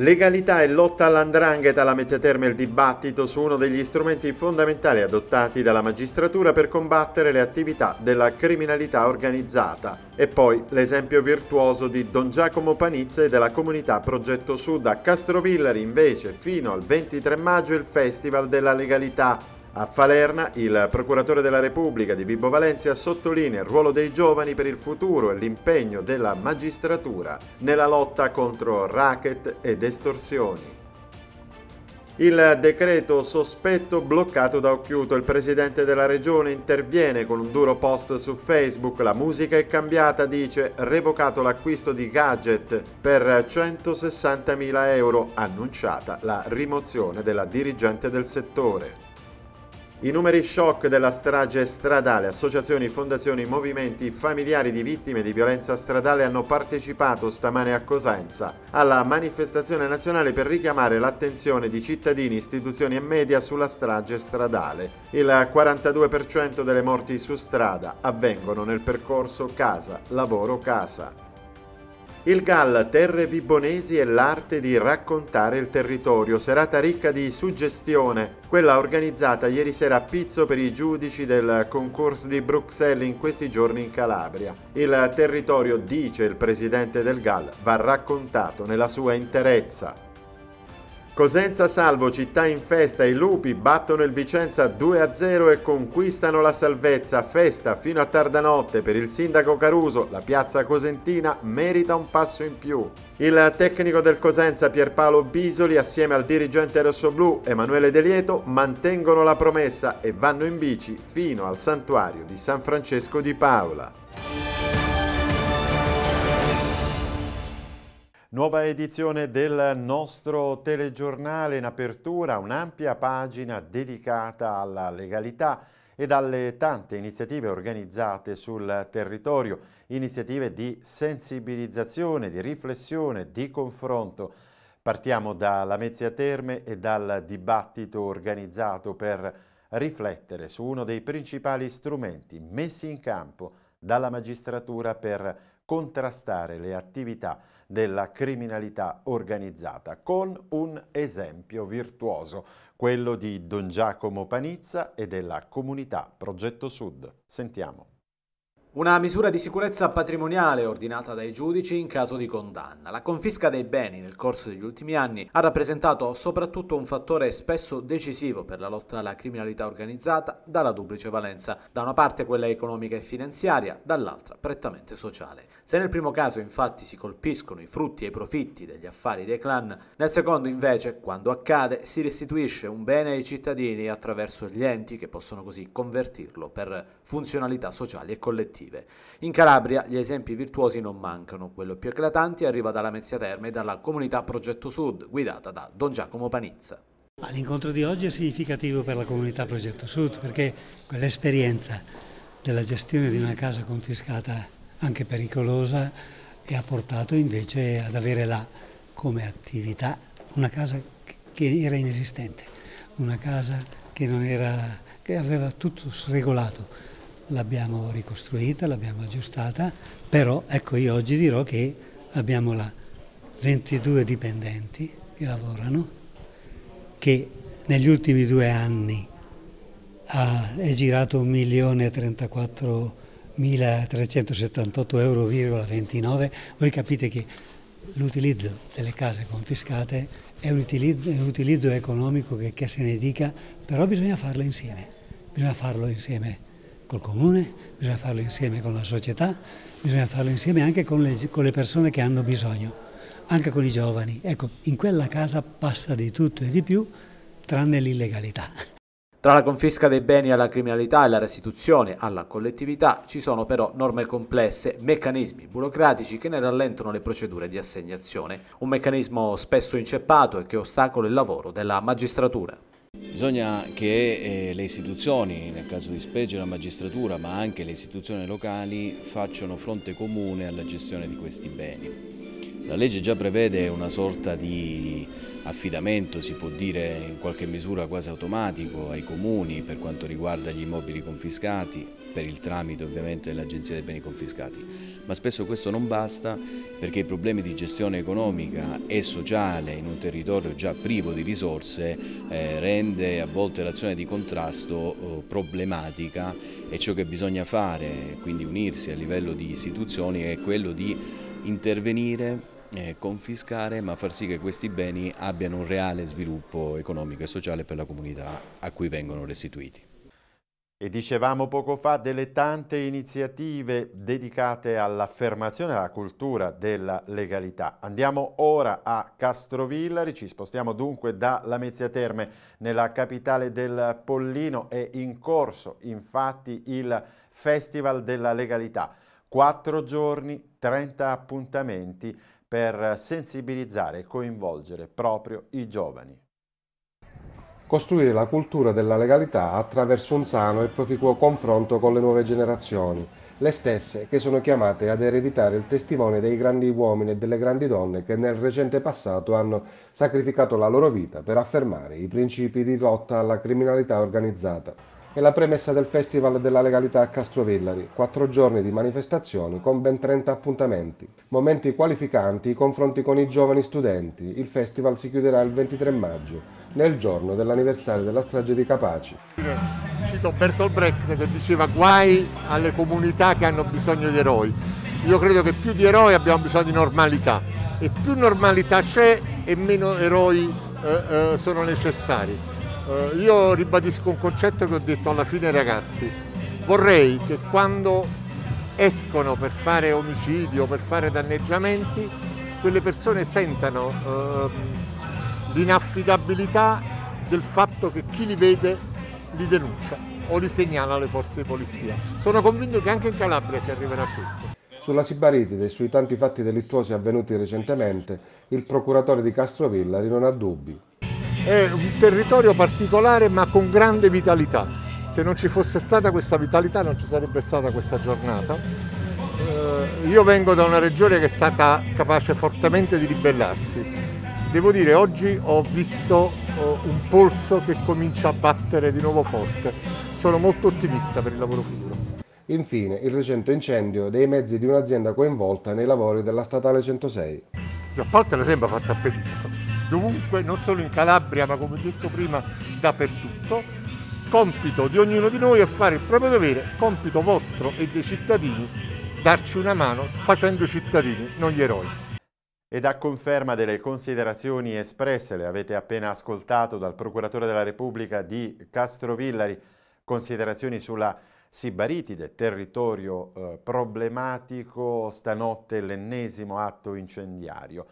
Legalità e lotta all'andrangheta alla mezzaterma il dibattito su uno degli strumenti fondamentali adottati dalla magistratura per combattere le attività della criminalità organizzata. E poi l'esempio virtuoso di Don Giacomo Panizza e della comunità Progetto Sud a Castrovillari invece fino al 23 maggio il Festival della Legalità a Falerna il procuratore della Repubblica di Vibo Valencia sottolinea il ruolo dei giovani per il futuro e l'impegno della magistratura nella lotta contro racket ed estorsioni. Il decreto sospetto bloccato da Occhiuto. Il presidente della regione interviene con un duro post su Facebook. La musica è cambiata, dice, revocato l'acquisto di gadget per 160.000 euro, annunciata la rimozione della dirigente del settore. I numeri shock della strage stradale, associazioni, fondazioni, movimenti familiari di vittime di violenza stradale hanno partecipato stamane a Cosenza alla manifestazione nazionale per richiamare l'attenzione di cittadini, istituzioni e media sulla strage stradale. Il 42% delle morti su strada avvengono nel percorso casa-lavoro-casa. Il Galla, terre vibonesi e l'arte di raccontare il territorio, serata ricca di suggestione, quella organizzata ieri sera a Pizzo per i giudici del concorso di Bruxelles in questi giorni in Calabria. Il territorio, dice il presidente del Galla, va raccontato nella sua interezza. Cosenza salvo, città in festa, i lupi battono il Vicenza 2-0 e conquistano la salvezza. Festa fino a tardanotte per il sindaco Caruso, la piazza cosentina merita un passo in più. Il tecnico del Cosenza Pierpaolo Bisoli assieme al dirigente rossoblù Emanuele De Lieto mantengono la promessa e vanno in bici fino al santuario di San Francesco di Paola. Nuova edizione del nostro telegiornale in apertura, un'ampia pagina dedicata alla legalità e alle tante iniziative organizzate sul territorio, iniziative di sensibilizzazione, di riflessione, di confronto. Partiamo da Lamezia Terme e dal dibattito organizzato per riflettere su uno dei principali strumenti messi in campo dalla magistratura per contrastare le attività della criminalità organizzata con un esempio virtuoso, quello di Don Giacomo Panizza e della comunità Progetto Sud. Sentiamo. Una misura di sicurezza patrimoniale ordinata dai giudici in caso di condanna. La confisca dei beni nel corso degli ultimi anni ha rappresentato soprattutto un fattore spesso decisivo per la lotta alla criminalità organizzata dalla duplice valenza, da una parte quella economica e finanziaria, dall'altra prettamente sociale. Se nel primo caso infatti si colpiscono i frutti e i profitti degli affari dei clan, nel secondo invece, quando accade, si restituisce un bene ai cittadini attraverso gli enti che possono così convertirlo per funzionalità sociali e collettive normative. In Calabria gli esempi virtuosi non mancano, quello più eclatante arriva dalla Mezzia Terme e dalla comunità Progetto Sud, guidata da Don Giacomo Panizza. L'incontro di oggi è significativo per la comunità Progetto Sud perché quell'esperienza della gestione di una casa confiscata anche pericolosa e ha portato invece ad avere là come attività una casa che era inesistente, una casa che, era, che aveva tutto sregolato l'abbiamo ricostruita, l'abbiamo aggiustata, però ecco io oggi dirò che abbiamo là 22 dipendenti che lavorano, che negli ultimi due anni ha, è girato 1.034.378,29 euro, voi capite che l'utilizzo delle case confiscate è un utilizzo, è un utilizzo economico che, che se ne dica, però bisogna farlo insieme, bisogna farlo insieme col comune, bisogna farlo insieme con la società, bisogna farlo insieme anche con le, con le persone che hanno bisogno, anche con i giovani. Ecco, in quella casa passa di tutto e di più, tranne l'illegalità. Tra la confisca dei beni alla criminalità e la restituzione alla collettività ci sono però norme complesse, meccanismi burocratici che ne rallentano le procedure di assegnazione, un meccanismo spesso inceppato e che ostacola il lavoro della magistratura. Bisogna che eh, le istituzioni, nel caso di specie la magistratura, ma anche le istituzioni locali facciano fronte comune alla gestione di questi beni. La legge già prevede una sorta di affidamento, si può dire in qualche misura quasi automatico, ai comuni per quanto riguarda gli immobili confiscati, per il tramite ovviamente dell'Agenzia dei Beni Confiscati, ma spesso questo non basta perché i problemi di gestione economica e sociale in un territorio già privo di risorse eh, rende a volte l'azione di contrasto eh, problematica e ciò che bisogna fare, quindi unirsi a livello di istituzioni, è quello di intervenire eh, confiscare ma far sì che questi beni abbiano un reale sviluppo economico e sociale per la comunità a cui vengono restituiti. E dicevamo poco fa delle tante iniziative dedicate all'affermazione della cultura della legalità. Andiamo ora a Castrovillari, ci spostiamo dunque da Lamezia Terme nella capitale del Pollino è in corso infatti il Festival della Legalità. Quattro giorni, 30 appuntamenti per sensibilizzare e coinvolgere proprio i giovani costruire la cultura della legalità attraverso un sano e proficuo confronto con le nuove generazioni, le stesse che sono chiamate ad ereditare il testimone dei grandi uomini e delle grandi donne che nel recente passato hanno sacrificato la loro vita per affermare i principi di lotta alla criminalità organizzata è la premessa del Festival della Legalità a Castrovillari, quattro giorni di manifestazioni con ben 30 appuntamenti, momenti qualificanti, confronti con i giovani studenti. Il festival si chiuderà il 23 maggio, nel giorno dell'anniversario della strage di Capaci. Cito Bertolt Brecht che diceva guai alle comunità che hanno bisogno di eroi. Io credo che più di eroi abbiamo bisogno di normalità e più normalità c'è e meno eroi eh, eh, sono necessari. Eh, io ribadisco un concetto che ho detto alla fine ragazzi, vorrei che quando escono per fare omicidio, per fare danneggiamenti, quelle persone sentano eh, l'inaffidabilità del fatto che chi li vede li denuncia o li segnala alle forze di polizia. Sono convinto che anche in Calabria si arriverà a questo. Sulla Sibaritide e sui tanti fatti delittuosi avvenuti recentemente, il procuratore di Castrovillari non ha dubbi è un territorio particolare ma con grande vitalità. Se non ci fosse stata questa vitalità non ci sarebbe stata questa giornata. Eh, io vengo da una regione che è stata capace fortemente di ribellarsi. Devo dire, oggi ho visto eh, un polso che comincia a battere di nuovo forte. Sono molto ottimista per il lavoro futuro. Infine, il recente incendio dei mezzi di un'azienda coinvolta nei lavori della statale 106. La parte la sembra fatta a pellicola dovunque, non solo in Calabria, ma come detto prima, dappertutto. Compito di ognuno di noi è fare il proprio dovere, compito vostro e dei cittadini, darci una mano facendo i cittadini, non gli eroi. Ed a conferma delle considerazioni espresse, le avete appena ascoltato dal Procuratore della Repubblica di Castrovillari, considerazioni sulla Sibaritide, territorio eh, problematico, stanotte l'ennesimo atto incendiario.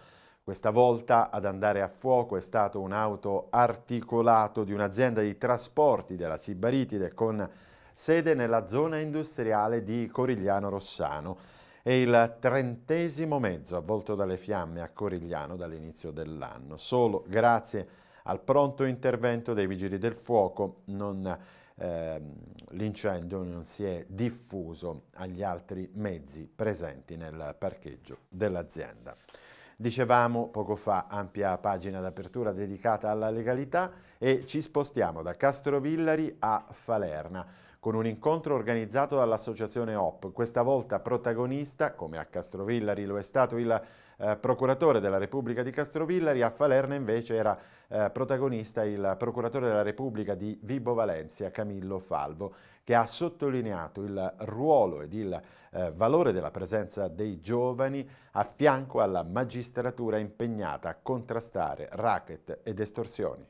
Questa volta ad andare a fuoco è stato un auto articolato di un'azienda di trasporti della Sibaritide con sede nella zona industriale di Corigliano Rossano. È il trentesimo mezzo avvolto dalle fiamme a Corigliano dall'inizio dell'anno. Solo grazie al pronto intervento dei vigili del fuoco eh, l'incendio non si è diffuso agli altri mezzi presenti nel parcheggio dell'azienda. Dicevamo poco fa ampia pagina d'apertura dedicata alla legalità e ci spostiamo da Castrovillari a Falerna con un incontro organizzato dall'associazione OP, questa volta protagonista, come a Castrovillari lo è stato il eh, procuratore della Repubblica di Castrovillari, a Falerna invece era eh, protagonista il procuratore della Repubblica di Vibo Valencia, Camillo Falvo, che ha sottolineato il ruolo ed il eh, valore della presenza dei giovani a fianco alla magistratura impegnata a contrastare racket ed estorsioni.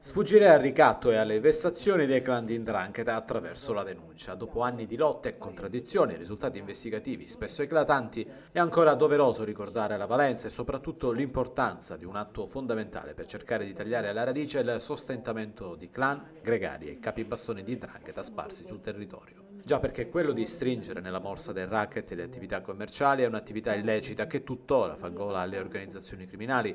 Sfuggire al ricatto e alle vessazioni dei clan di Indrangheta attraverso la denuncia. Dopo anni di lotte e contraddizioni, risultati investigativi spesso eclatanti, è ancora doveroso ricordare la valenza e soprattutto l'importanza di un atto fondamentale per cercare di tagliare alla radice il sostentamento di clan, gregari e capibastoni di Indrangheta sparsi sul territorio. Già perché quello di stringere nella morsa del racket le attività commerciali è un'attività illecita che tuttora fa gola alle organizzazioni criminali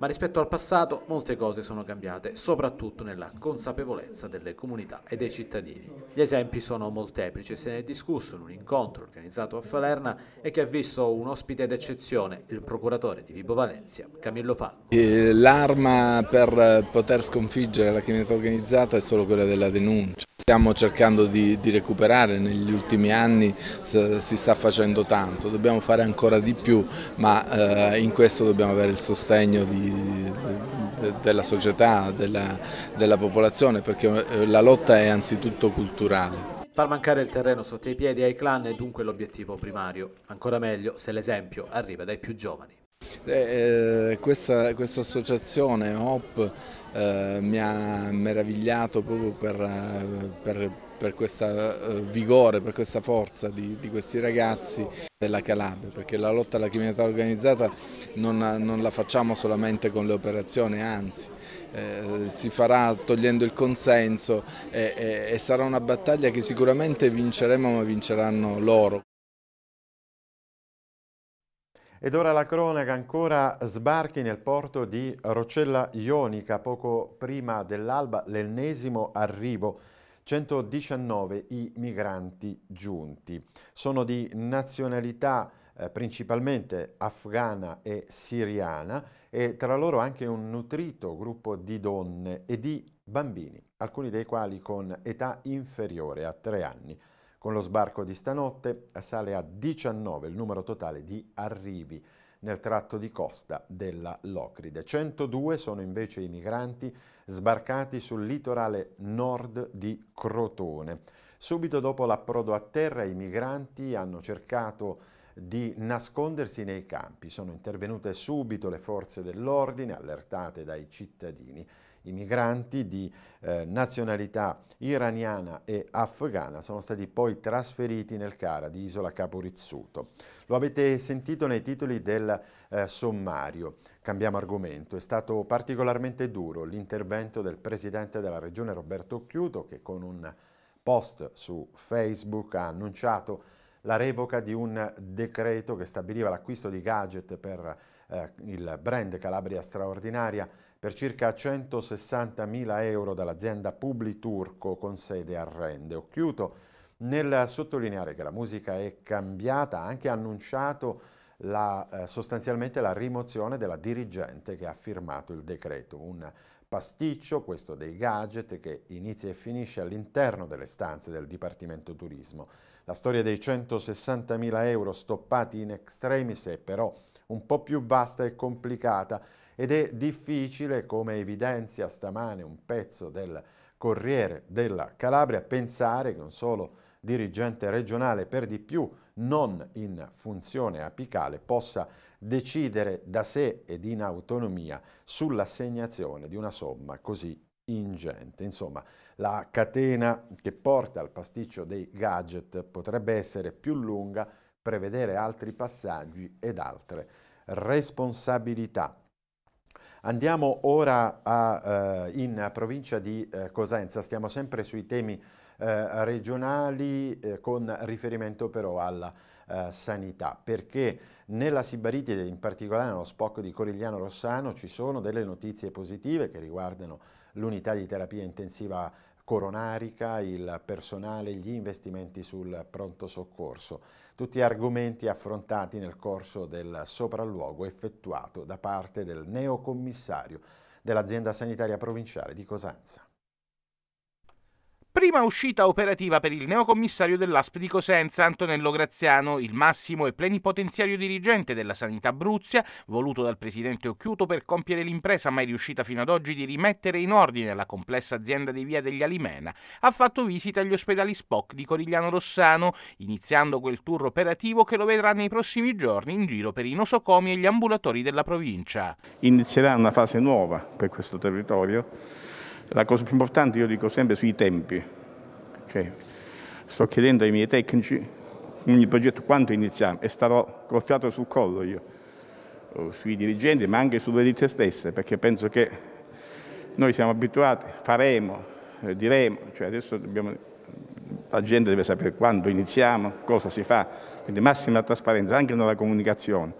ma rispetto al passato molte cose sono cambiate, soprattutto nella consapevolezza delle comunità e dei cittadini. Gli esempi sono molteplici e se ne è discusso in un incontro organizzato a Falerna e che ha visto un ospite d'eccezione, il procuratore di Vibo Valencia, Camillo Falco. Eh, l'arma per poter sconfiggere la criminalità organizzata è solo quella della denuncia. Stiamo cercando di, di, recuperare, negli ultimi anni si sta facendo tanto, dobbiamo fare ancora di più, ma eh, in questo dobbiamo avere il sostegno di, della società, della, della popolazione, perché eh, la lotta è anzitutto culturale. Far mancare il terreno sotto i piedi ai clan è dunque l'obiettivo primario, ancora meglio se l'esempio arriva dai più giovani. eh, eh questa, questa, associazione HOP eh, mi ha meravigliato proprio per, eh, per per questo eh, vigore, per questa forza di, di, questi ragazzi della Calabria, perché la lotta alla criminalità organizzata non, non la facciamo solamente con le operazioni, anzi eh, si farà togliendo il consenso e, e, e sarà una battaglia che sicuramente vinceremo ma vinceranno loro. Ed ora la cronaca ancora sbarchi nel porto di Roccella Ionica poco prima dell'alba, l'ennesimo arrivo 119 i migranti giunti. Sono di nazionalità eh, principalmente afghana e siriana e tra loro anche un nutrito gruppo di donne e di bambini, alcuni dei quali con età inferiore a tre anni. Con lo sbarco di stanotte sale a 19 il numero totale di arrivi nel tratto di costa della Locride. 102 sono invece i migranti sbarcati sul litorale nord di Crotone. Subito dopo l'approdo a terra i migranti hanno cercato di nascondersi nei campi. Sono intervenute subito le forze dell'ordine allertate dai cittadini i migranti di eh, nazionalità iraniana e afghana sono stati poi trasferiti nel CARA di Isola Capo Rizzuto. Lo avete sentito nei titoli del eh, sommario. Cambiamo argomento. È stato particolarmente duro l'intervento del presidente della regione Roberto Chiuto che con un post su Facebook ha annunciato la revoca di un decreto che stabiliva l'acquisto di gadget per eh, il brand Calabria Straordinaria per circa 160.000 euro dall'azienda Publiturco con sede a Rende. Ho chiuso nel sottolineare che la musica è cambiata, ha anche annunciato la, eh, sostanzialmente la rimozione della dirigente che ha firmato il decreto, un pasticcio, questo dei gadget, che inizia e finisce all'interno delle stanze del Dipartimento Turismo. La storia dei 160.000 euro stoppati in extremis è però un po' più vasta e complicata ed è difficile, come evidenzia stamane un pezzo del Corriere della Calabria, pensare che un solo dirigente regionale, per di più non in funzione apicale, possa decidere da sé ed in autonomia sull'assegnazione di una somma così ingente. Insomma, la catena che porta al pasticcio dei gadget potrebbe essere più lunga, prevedere altri passaggi ed altre responsabilità. Andiamo ora a, eh, in provincia di eh, Cosenza, stiamo sempre sui temi eh, regionali eh, con riferimento però alla eh, sanità, perché nella Sibaritide, in particolare nello spocco di Corigliano Rossano, ci sono delle notizie positive che riguardano l'unità di terapia intensiva coronarica, il personale, gli investimenti sul pronto soccorso, tutti argomenti affrontati nel corso del sopralluogo effettuato da parte del neocommissario dell'azienda sanitaria provinciale di Cosenza prima uscita operativa per il neocommissario dell'ASP di Cosenza, Antonello Graziano, il massimo e plenipotenziario dirigente della Sanità Abruzia, voluto dal presidente Occhiuto per compiere l'impresa mai riuscita fino ad oggi di rimettere in ordine la complessa azienda di Via degli Alimena, ha fatto visita agli ospedali Spock di Corigliano Rossano, iniziando quel tour operativo che lo vedrà nei prossimi giorni in giro per i nosocomi e gli ambulatori della provincia. Inizierà una fase nuova per questo territorio la cosa più importante io dico sempre sui tempi, cioè, sto chiedendo ai miei tecnici ogni progetto quando iniziamo e starò col fiato sul collo io, sui dirigenti ma anche sulle ditte stesse, perché penso che noi siamo abituati, faremo, eh, diremo, cioè adesso dobbiamo, la gente deve sapere quando iniziamo, cosa si fa, quindi massima trasparenza anche nella comunicazione.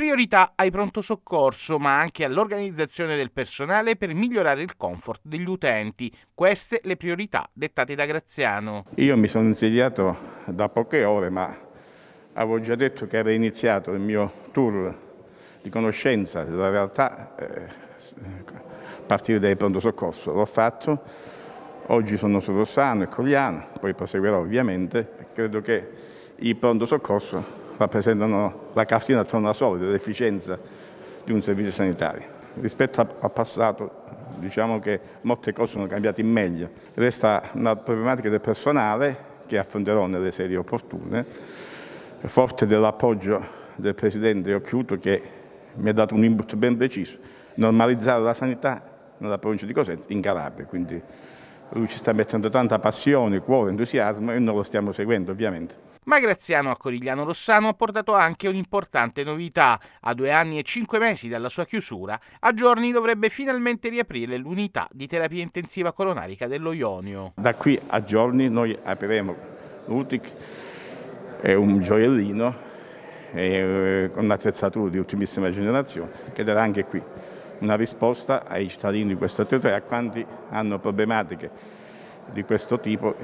Priorità ai pronto soccorso, ma anche all'organizzazione del personale per migliorare il comfort degli utenti. Queste le priorità dettate da Graziano. Io mi sono insediato da poche ore, ma avevo già detto che era iniziato il mio tour di conoscenza della realtà eh, a partire dai pronto soccorso. L'ho fatto, oggi sono solo sano e cogliano, poi proseguirò ovviamente. Credo che il pronto soccorso rappresentano la cartina tornasole dell'efficienza di un servizio sanitario. Rispetto al passato diciamo che molte cose sono cambiate in meglio. Resta una problematica del personale che affronterò nelle serie opportune, forte dell'appoggio del Presidente Occhiuto che mi ha dato un input ben preciso, normalizzare la sanità nella provincia di Cosenza, in Calabria. Quindi lui ci sta mettendo tanta passione, cuore, entusiasmo e noi lo stiamo seguendo ovviamente. Ma Graziano a Corigliano Rossano ha portato anche un'importante novità. A due anni e cinque mesi dalla sua chiusura, a giorni dovrebbe finalmente riaprire l'unità di terapia intensiva coronarica dello Ionio. Da qui a giorni noi apriremo l'UTIC, è un gioiellino, è un'attrezzatura eh, di ultimissima generazione che darà anche qui una risposta ai cittadini di questo territorio e a quanti hanno problematiche di questo tipo.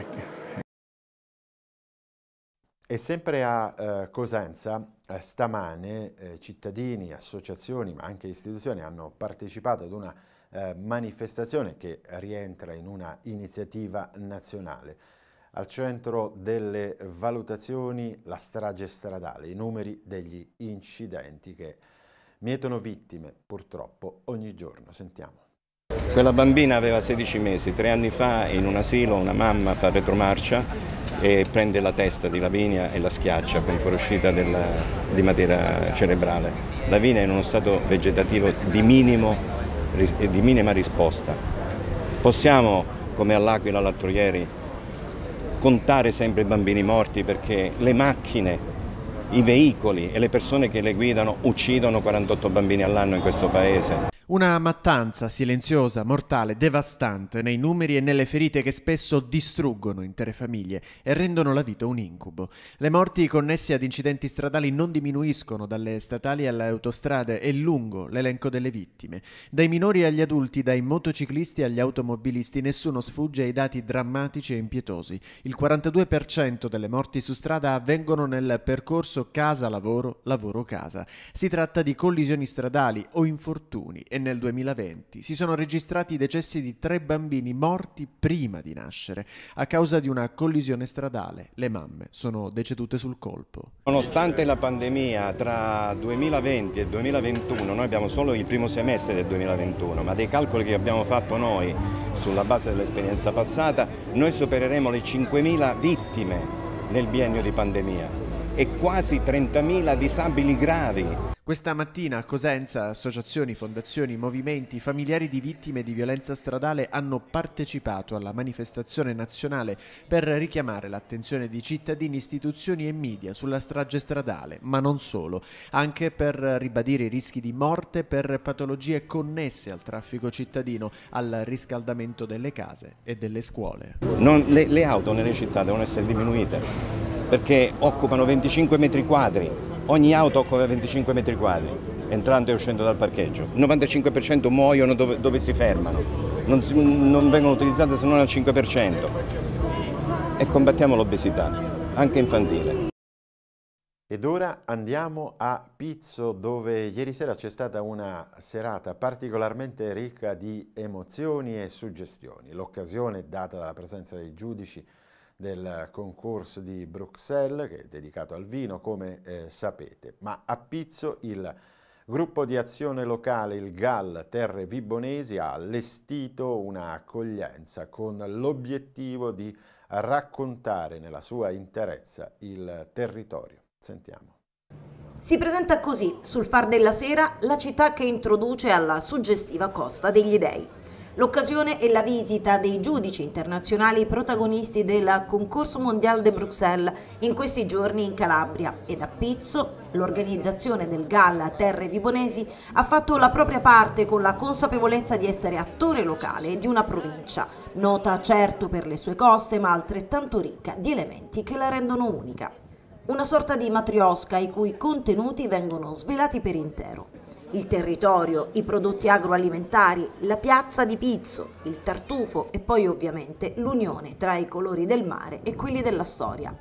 E sempre a eh, Cosenza eh, stamane eh, cittadini, associazioni ma anche istituzioni hanno partecipato ad una eh, manifestazione che rientra in una iniziativa nazionale. Al centro delle valutazioni la strage stradale, i numeri degli incidenti che mietono vittime, purtroppo, ogni giorno. Sentiamo. Quella bambina aveva 16 mesi, tre anni fa in un asilo una mamma fa retromarcia e prende la testa di Lavinia e la schiaccia con fuoriuscita della, di materia cerebrale. Lavinia è in uno stato vegetativo di, minimo, di minima risposta. Possiamo, come all'Aquila l'altro ieri, contare sempre i bambini morti perché le macchine i veicoli e le persone che le guidano uccidono 48 bambini all'anno in questo paese. Una mattanza silenziosa, mortale, devastante nei numeri e nelle ferite che spesso distruggono intere famiglie e rendono la vita un incubo. Le morti connesse ad incidenti stradali non diminuiscono dalle statali alle autostrade, è lungo l'elenco delle vittime. Dai minori agli adulti, dai motociclisti agli automobilisti, nessuno sfugge ai dati drammatici e impietosi. Il 42% delle morti su strada avvengono nel percorso casa-lavoro, lavoro-casa. Si tratta di collisioni stradali o infortuni e nel 2020 si sono registrati i decessi di tre bambini morti prima di nascere a causa di una collisione stradale. Le mamme sono decedute sul colpo. Nonostante la pandemia tra 2020 e 2021, noi abbiamo solo il primo semestre del 2021, ma dei calcoli che abbiamo fatto noi sulla base dell'esperienza passata, noi supereremo le 5.000 vittime nel biennio di pandemia e quasi 30.000 disabili gravi. Questa mattina a Cosenza associazioni, fondazioni, movimenti, familiari di vittime di violenza stradale hanno partecipato alla manifestazione nazionale per richiamare l'attenzione di cittadini, istituzioni e media sulla strage stradale, ma non solo, anche per ribadire i rischi di morte per patologie connesse al traffico cittadino, al riscaldamento delle case e delle scuole. Non, le, le auto nelle città devono essere diminuite perché occupano 25 metri quadri ogni auto occupa 25 metri quadri, entrando e uscendo dal parcheggio. Il 95% muoiono dove, dove si fermano, non, si, non vengono utilizzate se non al 5%. E combattiamo l'obesità, anche infantile. Ed ora andiamo a Pizzo dove ieri sera c'è stata una serata particolarmente ricca di emozioni e suggestioni. L'occasione data dalla presenza dei giudici del concorso di Bruxelles, che è dedicato al vino, come eh, sapete. Ma a Pizzo il gruppo di azione locale, il GAL Terre Vibonesi, ha allestito un'accoglienza con l'obiettivo di raccontare nella sua interezza il territorio. Sentiamo. Si presenta così sul Far della Sera la città che introduce alla suggestiva costa degli dei. L'occasione è la visita dei giudici internazionali protagonisti del concorso mondiale de Bruxelles in questi giorni in Calabria e da Pizzo l'organizzazione del Galla Terre Vibonesi ha fatto la propria parte con la consapevolezza di essere attore locale di una provincia, nota certo per le sue coste ma altrettanto ricca di elementi che la rendono unica. Una sorta di matriosca i cui contenuti vengono svelati per intero il territorio, i prodotti agroalimentari, la piazza di Pizzo, il tartufo e poi ovviamente l'unione tra i colori del mare e quelli della storia,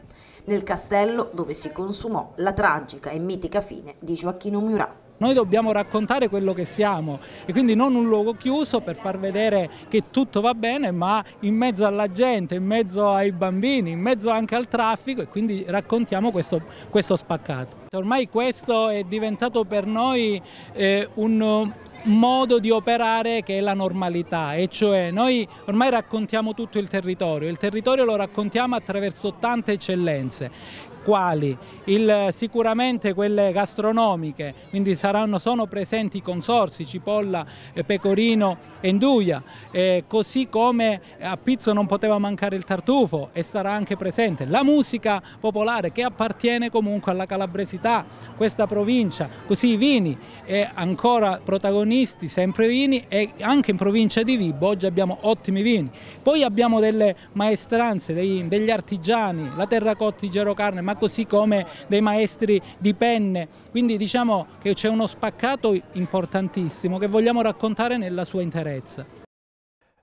nel castello dove si consumò la tragica e mitica fine di Gioacchino Murat. Noi dobbiamo raccontare quello che siamo e quindi non un luogo chiuso per far vedere che tutto va bene, ma in mezzo alla gente, in mezzo ai bambini, in mezzo anche al traffico e quindi raccontiamo questo, questo spaccato. Ormai questo è diventato per noi eh, un, uh, modo di operare che è la normalità e cioè noi ormai raccontiamo tutto il territorio, il territorio lo raccontiamo attraverso tante eccellenze quali il, sicuramente quelle gastronomiche, quindi saranno, sono presenti i consorsi Cipolla, eh, Pecorino e Nduia, eh, così come eh, a Pizzo non poteva mancare il tartufo e sarà anche presente la musica popolare che appartiene comunque alla calabresità, questa provincia, così i vini e eh, ancora protagonisti sempre vini e anche in provincia di Vibo oggi abbiamo ottimi vini. Poi abbiamo delle maestranze, dei, degli artigiani, la terracotta di Gerocarne, ma così come dei maestri di penne. Quindi diciamo che c'è uno spaccato importantissimo che vogliamo raccontare nella sua interezza.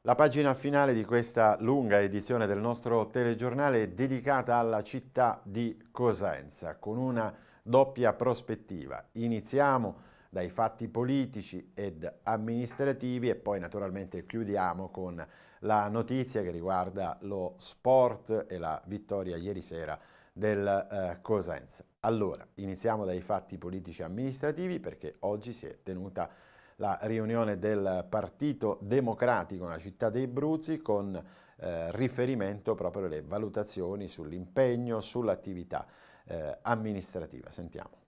La pagina finale di questa lunga edizione del nostro telegiornale è dedicata alla città di Cosenza, con una doppia prospettiva. Iniziamo dai fatti politici ed amministrativi e poi naturalmente chiudiamo con la notizia che riguarda lo sport e la vittoria ieri sera del eh, Cosenza. Allora, iniziamo dai fatti politici amministrativi perché oggi si è tenuta la riunione del Partito Democratico nella città dei Bruzzi con eh, riferimento proprio alle valutazioni sull'impegno, sull'attività eh, amministrativa. Sentiamo.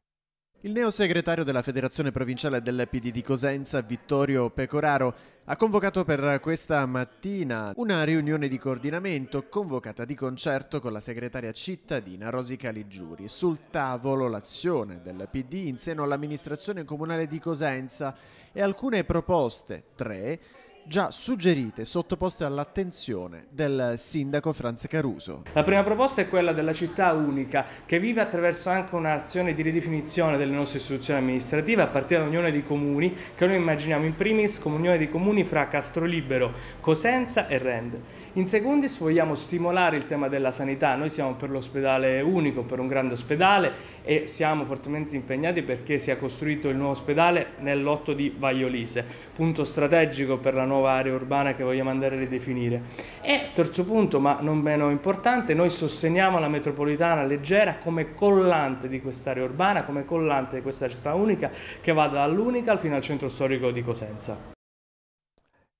Il neo segretario della Federazione Provinciale del di Cosenza, Vittorio Pecoraro, ha convocato per questa mattina una riunione di coordinamento convocata di concerto con la segretaria cittadina Rosi Caligiuri. Sul tavolo l'azione del PD in seno all'amministrazione comunale di Cosenza e alcune proposte, tre, già suggerite e sottoposte all'attenzione del sindaco Franz Caruso. La prima proposta è quella della città unica che vive attraverso anche un'azione di ridefinizione delle nostre istituzioni amministrative a partire dall'unione dei comuni che noi immaginiamo in primis come unione dei comuni fra Castrolibero, Cosenza e Rende. In secondis vogliamo stimolare il tema della sanità, noi siamo per l'ospedale unico, per un grande ospedale e siamo fortemente impegnati perché sia costruito il nuovo ospedale nell'otto di Vaiolise, punto strategico per la nuova area urbana che vogliamo andare a ridefinire. E terzo punto, ma non meno importante, noi sosteniamo la metropolitana leggera come collante di quest'area urbana, come collante di questa città unica che va dall'Unical fino al centro storico di Cosenza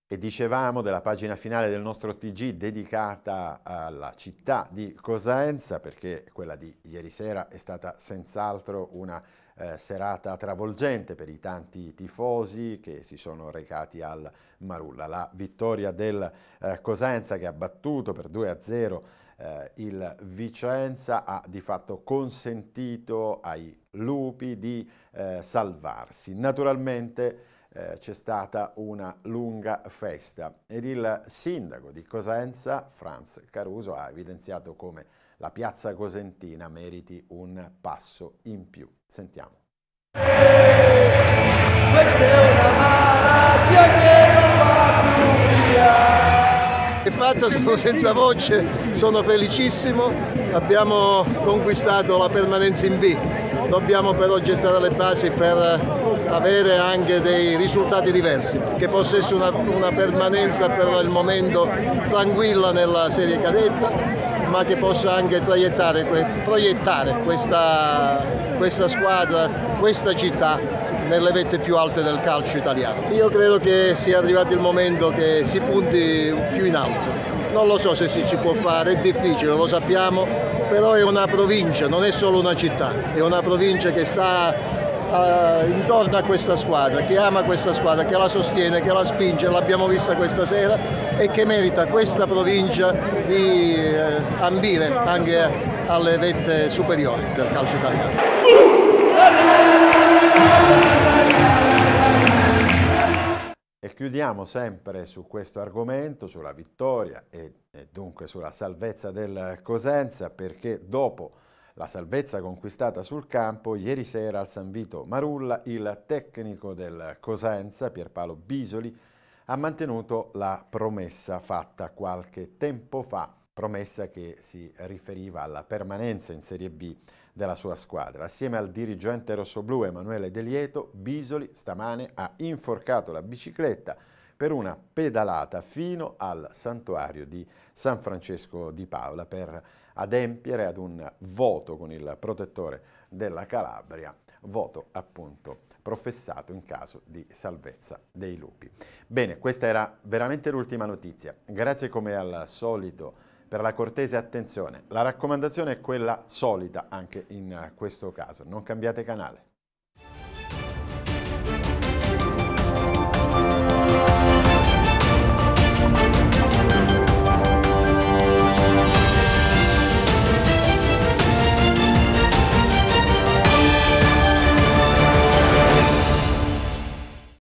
e dicevamo della pagina finale del nostro TG dedicata alla città di Cosenza, perché quella di ieri sera è stata senz'altro una eh, serata travolgente per i tanti tifosi che si sono recati al Marulla. La vittoria del eh, Cosenza che ha battuto per 2 a 0 eh, il Vicenza ha di fatto consentito ai lupi di eh, salvarsi. Naturalmente eh, c'è stata una lunga festa ed il sindaco di Cosenza, Franz Caruso, ha evidenziato come la piazza cosentina meriti un passo in più. Sentiamo. Questa è una malattia che non va via. È sono senza voce, sono felicissimo, abbiamo conquistato la permanenza in B, dobbiamo però gettare le basi per avere anche dei risultati diversi, che possesse una, una permanenza per il momento tranquilla nella serie cadetta ma che possa anche proiettare, proiettare questa, questa squadra, questa città nelle vette più alte del calcio italiano. Io credo che sia arrivato il momento che si punti più in alto. Non lo so se si ci può fare, è difficile, lo sappiamo, però è una provincia, non è solo una città, è una provincia che sta uh, intorno a questa squadra, che ama questa squadra, che la sostiene, che la spinge, l'abbiamo vista questa sera e che merita questa provincia di uh, ambire anche alle vette superiori del calcio italiano. E chiudiamo sempre su questo argomento, sulla vittoria e, e dunque sulla salvezza del Cosenza, perché dopo la salvezza conquistata sul campo ieri sera al San Vito Marulla, il tecnico del Cosenza, Pierpaolo Bisoli, ha mantenuto la promessa fatta qualche tempo fa, promessa che si riferiva alla permanenza in Serie B della sua squadra. Assieme al dirigente rossoblu Emanuele Delieto, Bisoli stamane ha inforcato la bicicletta per una pedalata fino al santuario di San Francesco di Paola per adempiere ad un voto con il protettore della Calabria, voto appunto professato in caso di salvezza dei lupi. Bene, questa era veramente l'ultima notizia. Grazie come al solito per la cortese attenzione. La raccomandazione è quella solita anche in questo caso. Non cambiate canale.